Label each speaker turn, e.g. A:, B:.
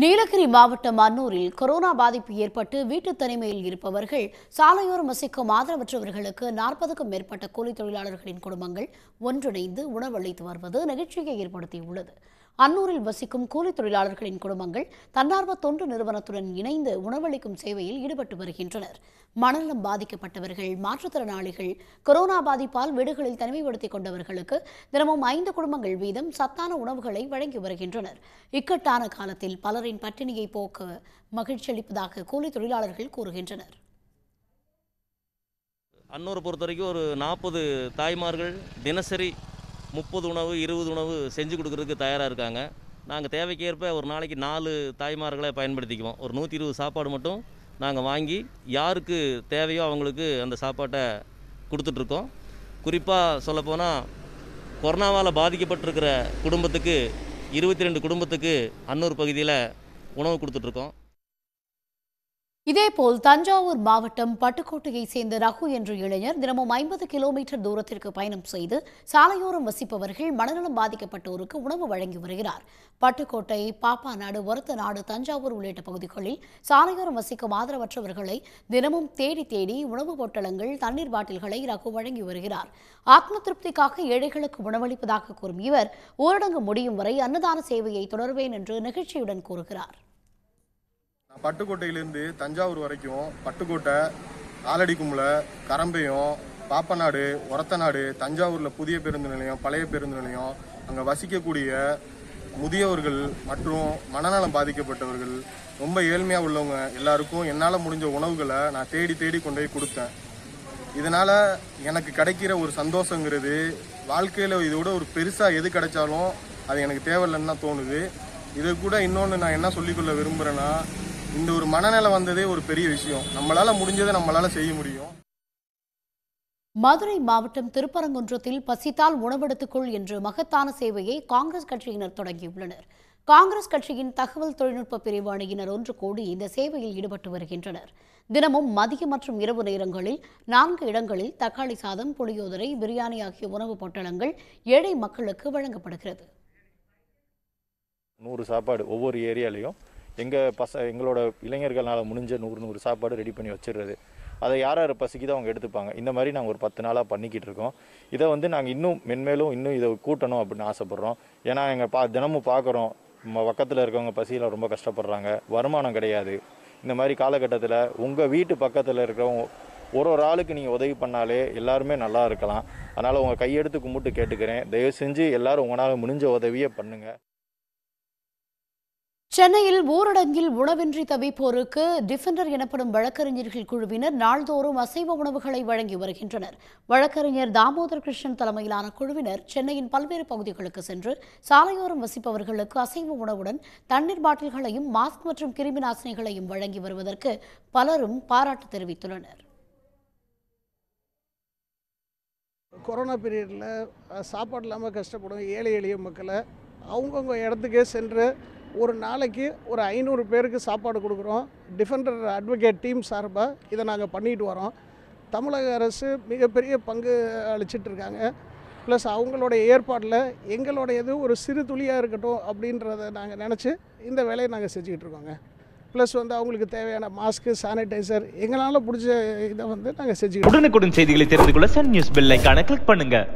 A: நீலகிரி மாவட்டம் அன்னூரில் கொரோனா பாதிப்பு ஏற்பட்டு வீட்டு தனிமையில் இருப்பவர்கள் சாலையோரம் வசிக்கும் ஆதரவற்றவர்களுக்கு நாற்பதுக்கும் மேற்பட்ட கூலி தொழிலாளர்களின் குடும்பங்கள் ஒன்றிணைந்து உணவளித்து வருவது நிகழ்ச்சியை ஏற்படுத்தியுள்ளது அன்னூரில் வசிக்கும் கூலித் தொழிலாளர்களின் குடும்பங்கள் தன்னார்வ தொண்டு நிறுவனத்துடன் இணைந்து உணவளிக்கும் சேவையில் ஈடுபட்டு வருகின்றனர் மனநலம் பாதிக்கப்பட்டவர்கள் மாற்றுத்திறனாளிகள் கொரோனா பாதிப்பால் வீடுகளில் தனிமைப்படுத்திக் கொண்டவர்களுக்கு தினமும் ஐந்து குடும்பங்கள் வீதம் சத்தான உணவுகளை வழங்கி வருகின்றனர் இக்கட்டான காலத்தில் பலரின் பட்டினியை போக்க மகிழ்ச்சியளிப்பதாக கூலித் தொழிலாளர்கள் கூறுகின்றனர்
B: அன்னூரை பொறுத்த வரைக்கும் ஒரு நாற்பது தாய்மார்கள் தினசரி முப்பது உணவு இருபது உணவு செஞ்சு கொடுக்குறதுக்கு தயாராக இருக்காங்க நாங்கள் தேவைக்கேற்ப ஒரு நாளைக்கு நாலு தாய்மார்களை பயன்படுத்திக்குவோம் ஒரு நூற்றி இருபது சாப்பாடு மட்டும் நாங்கள் வாங்கி யாருக்கு தேவையோ அவங்களுக்கு அந்த சாப்பாட்டை கொடுத்துட்ருக்கோம் குறிப்பாக சொல்லப்போனால் கொரோனாவால் பாதிக்கப்பட்டிருக்கிற குடும்பத்துக்கு இருபத்தி ரெண்டு குடும்பத்துக்கு அன்னூர் பகுதியில் உணவு கொடுத்துட்ருக்கோம்
A: இதேபோல் தஞ்சாவூர் மாவட்டம் பட்டுக்கோட்டையை சேர்ந்த ரகு என்ற இளைஞர் தினமும் ஐம்பது கிலோமீட்டர் தூரத்திற்கு பயணம் செய்து சாலையோரம் வசிப்பவர்கள் மனநலம் பாதிக்கப்பட்டோருக்கு உணவு வழங்கி வருகிறார் பட்டுக்கோட்டை பாப்பா நாடு ஒருத்த நாடு தஞ்சாவூர் உள்ளிட்ட பகுதிகளில் சாலையோரம் வசிக்கும் ஆதரவற்றவர்களை தினமும் தேடி தேடி உணவு பொட்டலங்கள் தண்ணீர் பாட்டில்களை ரகு வழங்கி வருகிறார் ஆத்ம திருப்திக்காக ஏழைகளுக்கு உணவளிப்பதாக கூறும் இவர் ஊரடங்கு முடியும் வரை அன்னதான சேவையை தொடர்வேன் என்று நெகிழ்ச்சியுடன் கூறுகிறார்
C: பட்டுக்கோட்டையிலேருந்து தஞ்சாவூர் வரைக்கும் பட்டுக்கோட்டை காலடி கும்பலை கரம்பையம் பாப்பநாடு ஒரத்தநாடு தஞ்சாவூரில் புதிய பேருந்து நிலையம் பழைய பேருந்து நிலையம் அங்கே வசிக்கக்கூடிய முதியவர்கள் மற்றும் மனநலம் பாதிக்கப்பட்டவர்கள் ரொம்ப ஏழ்மையாக உள்ளவங்க எல்லாருக்கும் என்னால் முடிஞ்ச உணவுகளை நான் தேடி தேடி கொண்டு போய் கொடுத்தேன் இதனால் எனக்கு கிடைக்கிற ஒரு சந்தோஷங்கிறது வாழ்க்கையில் இதோட ஒரு பெருசாக எது கிடைச்சாலும் அது எனக்கு தேவையில்லைன்னு தான் தோணுது இது கூட இன்னொன்று நான் என்ன சொல்லிக்கொள்ள விரும்புகிறேன்னா இந்த ஒரு மனநிலை வந்ததே ஒரு பெரிய விஷயம் நம்மளால முடிஞ்சதை நம்மளால செய்ய
D: முடியும்
A: மதுரை மாவட்டம் திருப்பரங்குன்றத்தில் பசித்தால் உணவெடுத்துக்கொள் என்று மகத்தான சேவையை காங்கிரஸ் கட்சியினர் தொடங்கியுள்ளனர் காங்கிரஸ் கட்சியின் தகவல் தொழில்நுட்ப பிரிவு அணியினர் ஒன்று கூடி இந்த சேவையில் ஈடுபட்டு வருகின்றனர் தினமும் மதிய மற்றும் இரவு நேரங்களில் நான்கு இடங்களில் தக்காளி சாதம் புளியோதரை பிரியாணி ஆகிய உணவு பொட்டலங்கள் ஏழை மக்களுக்கு வழங்கப்படுகிறது
D: நூறு சாப்பாடு ஒவ்வொரு ஏரியாலையும் எங்கள் பச எங்களோட இளைஞர்களால் முடிஞ்ச நூறு நூறு சாப்பாடு ரெடி பண்ணி வச்சிடுறது அதை யார் யார் பசிக்குதோ அவங்க எடுத்துப்பாங்க இந்த மாதிரி நாங்கள் ஒரு பத்து நாளாக பண்ணிக்கிட்டு இருக்கோம் இதை வந்து நாங்கள் இன்னும் மென்மேலும் இன்னும் இதை கூட்டணும் அப்படின்னு ஆசைப்பட்றோம் ஏன்னா எங்கள் பா தினமும் பார்க்குறோம் நம்ம பக்கத்தில் இருக்கவங்க பசியில் ரொம்ப கஷ்டப்படுறாங்க வருமானம் கிடையாது இந்த மாதிரி காலகட்டத்தில் உங்கள் வீட்டு பக்கத்தில் இருக்கிறவங்க ஒரு ஒரு ஆளுக்கு நீங்கள் உதவி பண்ணாலே எல்லாருமே நல்லா இருக்கலாம் அதனால் உங்கள் கையெடுத்து கும்பிட்டு கேட்டுக்கிறேன் தயவு செஞ்சு எல்லோரும் உங்களால் முடிஞ்ச உதவியை பண்ணுங்கள்
A: சென்னையில் ஊரடங்கில் உணவின்றி தவிப்போருக்கு டிஃபெண்டர் எனப்படும் வழக்கறிஞர்கள் குழுவினர் நாள்தோறும் அசைவ உணவுகளை வழங்கி வருகின்றனர் வழக்கறிஞர் தாமோதர் கிருஷ்ணன் தலைமையிலான குழுவினர் சென்னையின் பல்வேறு பகுதிகளுக்கு சென்று சாலையோரம் வசிப்பவர்களுக்கு அசைவ உணவுடன் தண்ணீர் பாட்டில்களையும் மாஸ்க் மற்றும் கிருமி நாசினிகளையும் வழங்கி வருவதற்கு பலரும் பாராட்டு தெரிவித்துள்ளனர்
E: கொரோனா பீரியடில் சாப்பாடு இல்லாமல் கஷ்டப்படும் ஏழை எளிய மக்களை அவங்கவுங்க இடத்துக்கே சென்று ஒரு நாளைக்கு ஒரு ஐநூறு பேருக்கு சாப்பாடு கொடுக்குறோம் டிஃபெண்டர் அட்வொகேட் டீம் சார்பாக இதை நாங்கள் பண்ணிட்டு வரோம் தமிழக அரசு மிகப்பெரிய பங்கு அளிச்சிட்டு இருக்காங்க ப்ளஸ் அவங்களோட ஏற்பாட்டில் எங்களோடையது ஒரு சிறு துளியாக இருக்கட்டும் அப்படின்றத நாங்கள் நினச்சி இந்த வேலையை நாங்கள் செஞ்சுக்கிட்டு இருக்கோங்க ப்ளஸ் வந்து அவங்களுக்கு தேவையான மாஸ்க்கு சானிடைசர் எங்களால் பிடிச்ச இதை வந்து நாங்கள் செஞ்சுக்கிட்டு
B: உடனுக்குடன் செய்திகளை தெரிந்து கொள்ள சன் நியூஸ் பெல் கிளிக் பண்ணுங்கள்